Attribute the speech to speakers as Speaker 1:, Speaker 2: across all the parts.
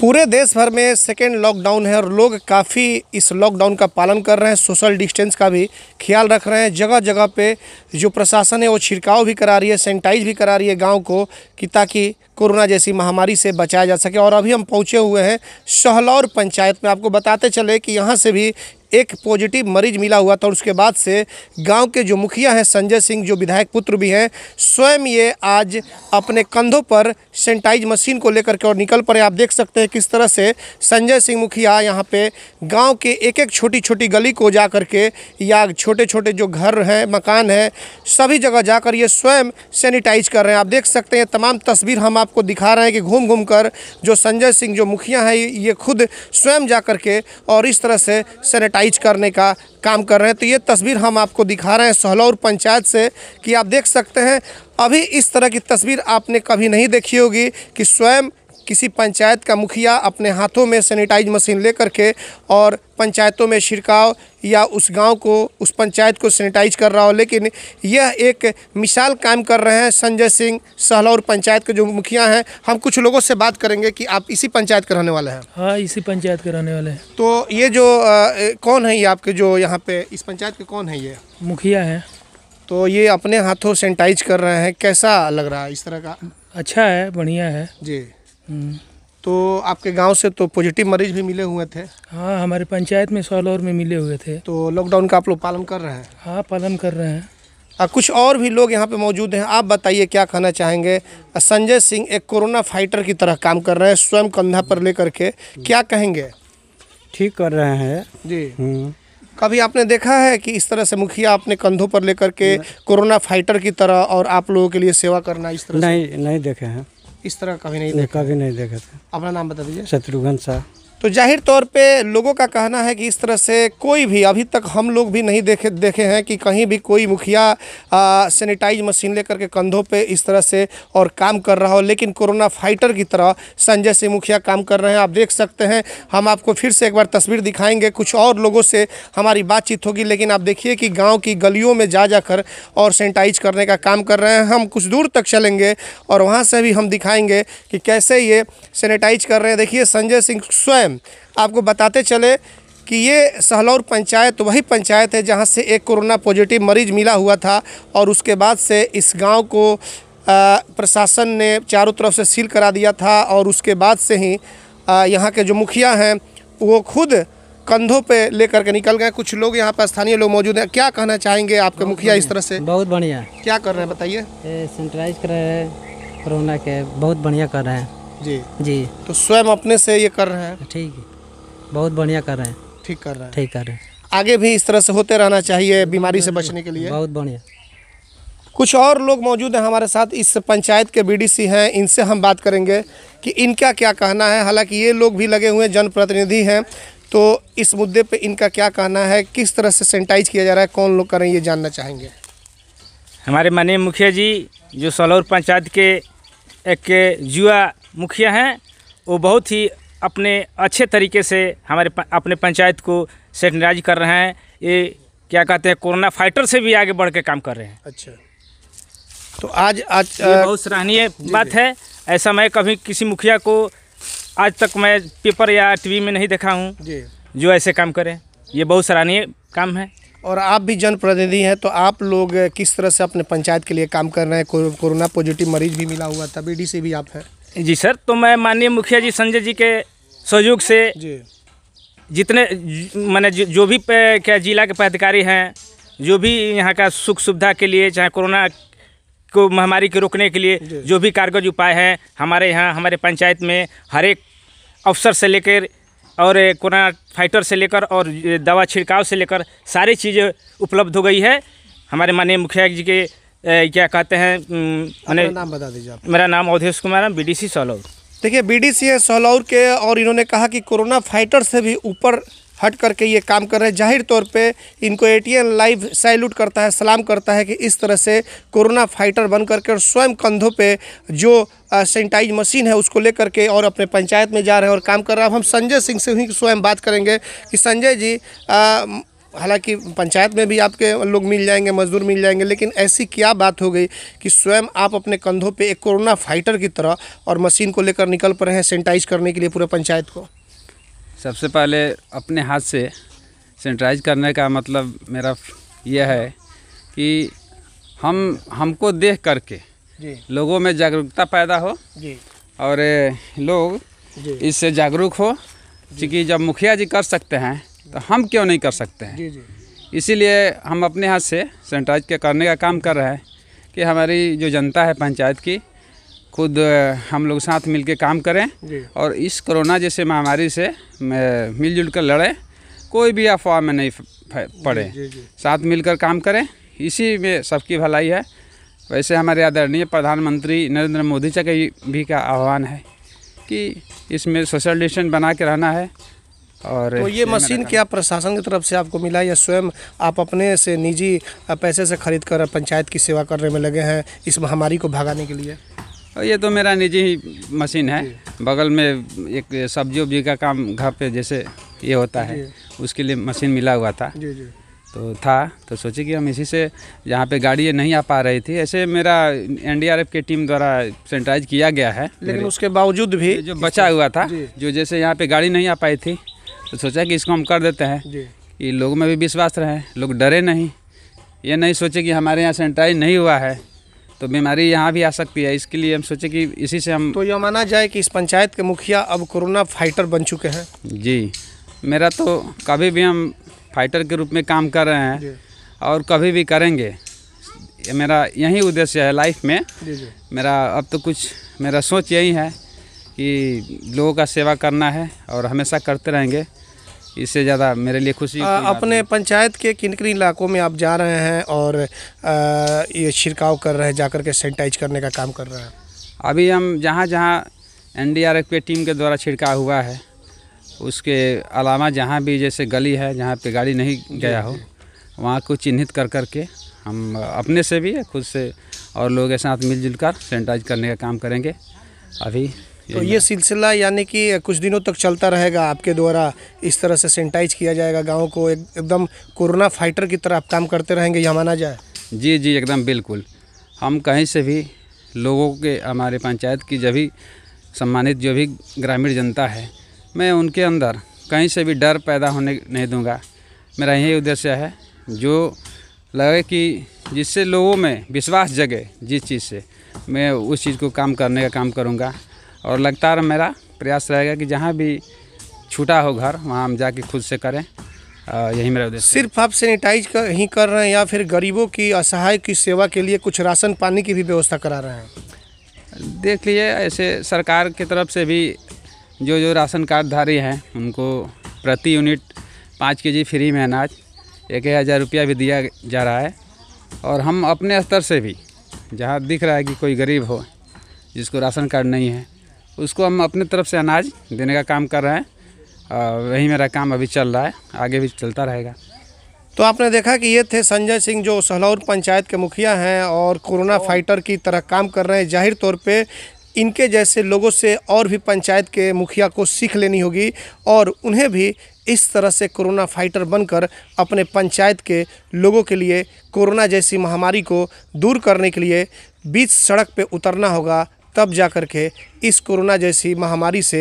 Speaker 1: पूरे देश भर में सेकेंड लॉकडाउन है और लोग काफ़ी इस लॉकडाउन का पालन कर रहे हैं सोशल डिस्टेंस का भी ख्याल रख रहे हैं जगह जगह पे जो प्रशासन है वो छिड़काव भी करा रही है सैनिटाइज भी करा रही है गांव को कि ताकि कोरोना जैसी महामारी से बचाया जा सके और अभी हम पहुँचे हुए हैं शहलौर पंचायत में आपको बताते चले कि यहाँ से भी एक पॉजिटिव मरीज मिला हुआ था और उसके बाद से गांव के जो मुखिया हैं संजय सिंह जो विधायक पुत्र भी हैं स्वयं ये आज अपने कंधों पर सैनिटाइज मशीन को लेकर के और निकल पड़े आप देख सकते हैं किस तरह से संजय सिंह मुखिया यहाँ पे गांव के एक एक छोटी छोटी गली को जा कर के या छोटे छोटे जो घर हैं मकान हैं सभी जगह जाकर ये स्वयं सैनिटाइज कर रहे हैं आप देख सकते हैं तमाम तस्वीर हम आप आपको दिखा रहे हैं कि घूम घूम कर जो संजय सिंह जो मुखिया हैं ये खुद स्वयं जा कर के और इस तरह से सैनिटाइज करने का काम कर रहे हैं तो ये तस्वीर हम आपको दिखा रहे हैं सहलौर पंचायत से कि आप देख सकते हैं अभी इस तरह की तस्वीर आपने कभी नहीं देखी होगी कि स्वयं किसी पंचायत का मुखिया अपने हाथों में सैनिटाइज मशीन लेकर के और पंचायतों में छिड़काव या उस गांव को उस पंचायत को सैनिटाइज कर रहा हो लेकिन यह एक मिसाल काम कर रहे हैं संजय सिंह सहलौर पंचायत के जो मुखिया हैं हम कुछ लोगों से बात करेंगे कि आप इसी पंचायत के रहने वाले हैं हाँ इसी पंचायत के रहने वाले हैं तो ये जो आ, कौन है ये आपके जो यहाँ पे इस पंचायत के कौन है ये मुखिया हैं तो ये अपने हाथों सैनिटाइज कर रहे हैं कैसा लग रहा है इस तरह का अच्छा है बढ़िया है जी तो आपके गांव से तो पॉजिटिव मरीज भी मिले हुए थे हाँ हमारे पंचायत में सोलोर में मिले हुए थे तो लॉकडाउन का आप लोग पालन कर रहे हैं हाँ पालन कर रहे हैं आ, कुछ और भी लोग यहाँ पे मौजूद हैं आप बताइए क्या कहना चाहेंगे संजय सिंह एक कोरोना फाइटर की तरह काम कर रहे हैं स्वयं कंधा पर लेकर के क्या कहेंगे ठीक कर रहे हैं जी हम्म। कभी आपने देखा है कि इस तरह से मुखिया अपने कंधों पर लेकर के कोरोना फाइटर की तरह और आप लोगों के लिए सेवा करना इस तरह नहीं नहीं देखे हैं इस तरह कभी नहीं देखा कभी नहीं देखा था अपना नाम बता दीजिए शत्रुघ्न शाह तो जाहिर तौर पे लोगों का कहना है कि इस तरह से कोई भी अभी तक हम लोग भी नहीं देखे देखे हैं कि कहीं भी कोई मुखिया सेनेटाइज मशीन लेकर के कंधों पे इस तरह से और काम कर रहा हो लेकिन कोरोना फाइटर की तरह संजय सिंह मुखिया काम कर रहे हैं आप देख सकते हैं हम आपको फिर से एक बार तस्वीर दिखाएंगे कुछ और लोगों से हमारी बातचीत होगी लेकिन आप देखिए कि गाँव की गलियों में जा कर और सैनिटाइज करने का काम कर रहे हैं हम कुछ दूर तक चलेंगे और वहाँ से भी हम दिखाएँगे कि कैसे ये सैनिटाइज कर रहे हैं देखिए संजय सिंह स्वयं हैं आपको बताते चले कि ये सहलौर पंचायत वही पंचायत है जहाँ से एक कोरोना पॉजिटिव मरीज मिला हुआ था और उसके बाद से इस गांव को प्रशासन ने चारों तरफ से सील करा दिया था और उसके बाद से ही यहाँ के जो मुखिया हैं वो खुद कंधों पे लेकर के निकल गए कुछ लोग यहाँ पर स्थानीय लोग मौजूद हैं क्या कहना चाहेंगे आपके मुखिया इस तरह से बहुत बढ़िया क्या कर रहे हैं बताइए कर रहे हैं कोरोना के बहुत बढ़िया कर रहे हैं जी जी तो स्वयं अपने से ये कर रहे हैं ठीक है बहुत बढ़िया कर रहे हैं ठीक कर रहे हैं ठीक कर रहे हैं आगे भी इस तरह से होते रहना चाहिए बीमारी से बचने के लिए बहुत बढ़िया कुछ और लोग मौजूद हैं हमारे साथ इस पंचायत के बीडीसी हैं इनसे हम बात करेंगे कि इनका क्या कहना है हालांकि ये लोग भी लगे हुए जनप्रतिनिधि हैं तो इस मुद्दे पे इनका क्या कहना है किस तरह से सैनिटाइज किया जा रहा है कौन लोग करें ये जानना चाहेंगे
Speaker 2: हमारे माननीय मुखिया जी जो सलौर पंचायत के एक जुआ मुखिया हैं वो बहुत ही अपने अच्छे तरीके से हमारे अपने पंचायत को सेटनराइज कर रहे हैं ये क्या कहते हैं कोरोना फाइटर से भी आगे बढ़ के काम कर रहे हैं अच्छा तो आज आज ये बहुत सराहनीय बात है ऐसा मैं कभी किसी मुखिया को आज तक मैं पेपर या टीवी में नहीं देखा हूँ जो ऐसे काम करें ये बहुत सराहनीय
Speaker 1: काम है और आप भी जनप्रतिनिधि हैं तो आप लोग किस तरह से अपने पंचायत के लिए काम कर रहे हैं कोरोना पॉजिटिव मरीज भी मिला हुआ था बी से भी आप हैं
Speaker 2: जी सर तो मैं माननीय मुखिया जी संजय जी के सहयोग से जी जितने मैंने जो भी क्या जिला के पदाधिकारी हैं जो भी यहाँ का सुख सुविधा के लिए चाहे कोरोना को महामारी के रोकने के लिए जो भी कारगर उपाय हैं हमारे यहाँ हमारे पंचायत में हर एक अफसर से लेकर और कोरोना फाइटर से लेकर और दवा छिड़काव से लेकर सारी चीज़ें उपलब्ध हो गई है हमारे माननीय मुखिया जी के क्या कहते हैं नाम बता दीजिए आप मेरा नाम अवधेश कुमार है बी डी सी सौलौर
Speaker 1: देखिए बी डी सी सौलौर के और इन्होंने कहा कि कोरोना फाइटर से भी ऊपर हट करके ये काम कर रहे हैं जाहिर तौर पे इनको एटीएन लाइव सैल्यूट करता है सलाम करता है कि इस तरह से कोरोना फाइटर बन करके और स्वयं कंधों पे जो सैनिटाइज मशीन है उसको लेकर के और अपने पंचायत में जा रहे हैं और काम कर रहे हैं अब हम संजय सिंह से ही स्वयं बात करेंगे कि संजय जी आ, हालांकि पंचायत में भी आपके लोग मिल जाएंगे मजदूर मिल जाएंगे लेकिन ऐसी क्या बात हो गई कि स्वयं आप अपने कंधों पे एक कोरोना फाइटर की तरह और मशीन को लेकर निकल पड़े हैं सैनिटाइज करने के लिए पूरे पंचायत को
Speaker 3: सबसे पहले अपने हाथ से सैनिटाइज करने का मतलब मेरा यह है कि हम हमको देख करके लोगों में जागरूकता पैदा हो और लोग इससे जागरूक हो क्योंकि जब मुखिया जी कर सकते हैं तो हम क्यों नहीं कर सकते हैं इसीलिए हम अपने हाथ से सैनिटाइज के करने का काम कर रहे हैं कि हमारी जो जनता है पंचायत की खुद हम लोग साथ मिल काम करें और इस कोरोना जैसे महामारी से मिलजुल कर लड़ें कोई भी अफवाह में नहीं पड़े साथ मिलकर काम करें इसी में सबकी भलाई है वैसे हमारे आदरणीय प्रधानमंत्री नरेंद्र मोदी जी का भी का आह्वान है कि इसमें सोशल
Speaker 1: डिस्टेंस बना के रहना
Speaker 3: है और तो ये मशीन
Speaker 1: क्या प्रशासन की तरफ से आपको मिला या स्वयं आप अपने से निजी पैसे से खरीद कर पंचायत की सेवा करने में लगे हैं इस महामारी को भगाने के लिए
Speaker 3: ये तो मेरा निजी ही मशीन है बगल में एक सब्जी उब्जी का काम घर पे जैसे ये होता है उसके लिए मशीन मिला हुआ था जी जी तो था तो सोचे कि हम इसी से यहाँ पे गाड़ी नहीं आ पा रही थी ऐसे मेरा एनडीआरएफ की टीम द्वारा सेनेटाइज किया गया है लेकिन उसके बावजूद भी जो बचा हुआ था जो जैसे यहाँ पे गाड़ी नहीं आ पाई थी तो सोचा कि इसको हम कर देते हैं कि लोगों में भी विश्वास रहे लोग डरे नहीं ये नहीं सोचे कि हमारे यहाँ सैनिटाइज नहीं हुआ है तो बीमारी यहाँ भी आ सकती है इसके लिए हम सोचे कि इसी से हम तो ये माना जाए कि इस पंचायत के मुखिया
Speaker 1: अब कोरोना फाइटर बन चुके हैं
Speaker 3: जी मेरा तो कभी भी हम फाइटर के रूप में काम कर रहे हैं और कभी भी करेंगे मेरा यही उद्देश्य है लाइफ में मेरा अब तो कुछ मेरा सोच यही है कि लोगों का सेवा करना है और हमेशा करते रहेंगे इससे ज़्यादा मेरे लिए खुशी आ, अपने
Speaker 1: पंचायत के किन किन इलाकों में आप जा रहे हैं और आ, ये छिड़काव कर रहे हैं जाकर के सैनिटाइज करने का काम कर रहे हैं
Speaker 3: अभी हम जहाँ जहाँ एफ के टीम के द्वारा छिड़काव हुआ है उसके अलावा जहाँ भी जैसे गली है जहाँ पे गाड़ी नहीं गया हो वहाँ को चिन्हित कर कर के हम अपने से भी खुद से और लोगों के साथ मिलजुल कर सैनिटाइज करने का काम करेंगे अभी तो ये
Speaker 1: सिलसिला यानी कि कुछ दिनों तक चलता रहेगा आपके द्वारा इस तरह से सैनिटाइज किया जाएगा गाँव को एक एकदम कोरोना फाइटर की तरह आप काम करते रहेंगे यह माना जाए
Speaker 3: जी जी एकदम बिल्कुल हम कहीं से भी लोगों के हमारे पंचायत की जो भी सम्मानित जो भी ग्रामीण जनता है मैं उनके अंदर कहीं से भी डर पैदा होने नहीं दूंगा मेरा यही उद्देश्य है जो लगे कि जिससे लोगों में विश्वास जगे जिस चीज़ से मैं उस चीज़ को काम करने का काम करूँगा और लगातार मेरा प्रयास रहेगा कि जहाँ भी छूटा हो घर वहाँ हम जाके खुद से करें आ, यही मेरा उद्देश्य
Speaker 1: सिर्फ आप सैनिटाइज कर ही कर रहे हैं या फिर गरीबों की असहाय की सेवा के लिए कुछ राशन पानी की भी व्यवस्था करा रहे हैं
Speaker 3: देख लीजिए ऐसे सरकार की तरफ से भी जो जो राशन कार्डधारी हैं उनको प्रति यूनिट पाँच के जी फ्री में अनाज एक हज़ार रुपया भी दिया जा रहा है और हम अपने स्तर से भी जहाँ दिख रहा है कि कोई गरीब हो जिसको राशन कार्ड नहीं है उसको हम अपने तरफ से अनाज देने का काम कर रहे हैं वही मेरा काम अभी चल रहा है आगे भी चलता रहेगा
Speaker 1: तो आपने देखा कि ये थे संजय सिंह जो सहलौर पंचायत के मुखिया हैं और कोरोना फाइटर की तरह काम कर रहे हैं जाहिर तौर पे इनके जैसे लोगों से और भी पंचायत के मुखिया को सीख लेनी होगी और उन्हें भी इस तरह से कोरोना फाइटर बनकर अपने पंचायत के लोगों के लिए कोरोना जैसी महामारी को दूर करने के लिए बीच सड़क पर उतरना होगा तब जा कर के इस कोरोना जैसी महामारी से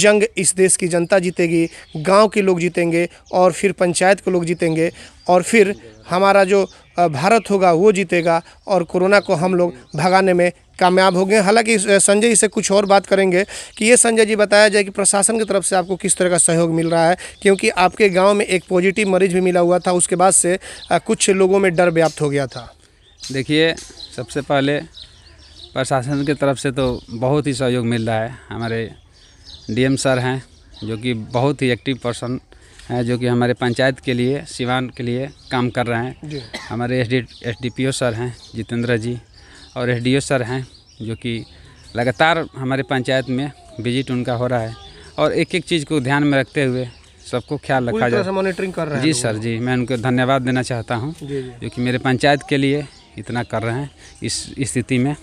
Speaker 1: जंग इस देश की जनता जीतेगी गांव के लोग जीतेंगे और फिर पंचायत के लोग जीतेंगे और फिर हमारा जो भारत होगा वो जीतेगा और कोरोना को हम लोग भगाने में कामयाब हो गए हालांकि संजय इसे कुछ और बात करेंगे कि ये संजय जी बताया जाए कि प्रशासन की तरफ से आपको किस तरह का सहयोग मिल रहा है क्योंकि आपके गांव में एक पॉजिटिव मरीज भी मिला हुआ था उसके बाद से कुछ लोगों में डर व्याप्त हो गया था
Speaker 3: देखिए सबसे पहले प्रशासन की तरफ से तो बहुत ही सहयोग मिल रहा है हमारे डीएम सर हैं जो कि बहुत ही एक्टिव पर्सन हैं जो कि हमारे पंचायत के लिए सिवान के लिए काम कर रहे हैं हमारे S D S D P O sir हैं जितेंद्र जी और एस डी ओ सर हैं जो कि लगातार हमारे पंचायत में विजिट उनका हो रहा है और एक एक चीज़ को ध्यान में रखते हुए सबको ख्याल रखा जाए मॉनिटरिंग कर रहे हैं जी सर जी मैं उनको धन्यवाद देना चाहता हूँ क्योंकि मेरे पंचायत के लिए इतना कर रहे हैं इस स्थिति में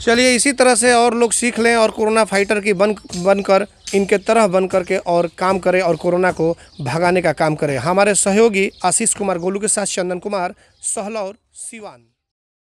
Speaker 1: चलिए इसी तरह से और लोग सीख लें और कोरोना फाइटर की बन बनकर इनके तरह बन करके और काम करें और कोरोना को भगाने का काम करें हमारे सहयोगी आशीष कुमार गोलू के साथ चंदन कुमार सहलौर सिवान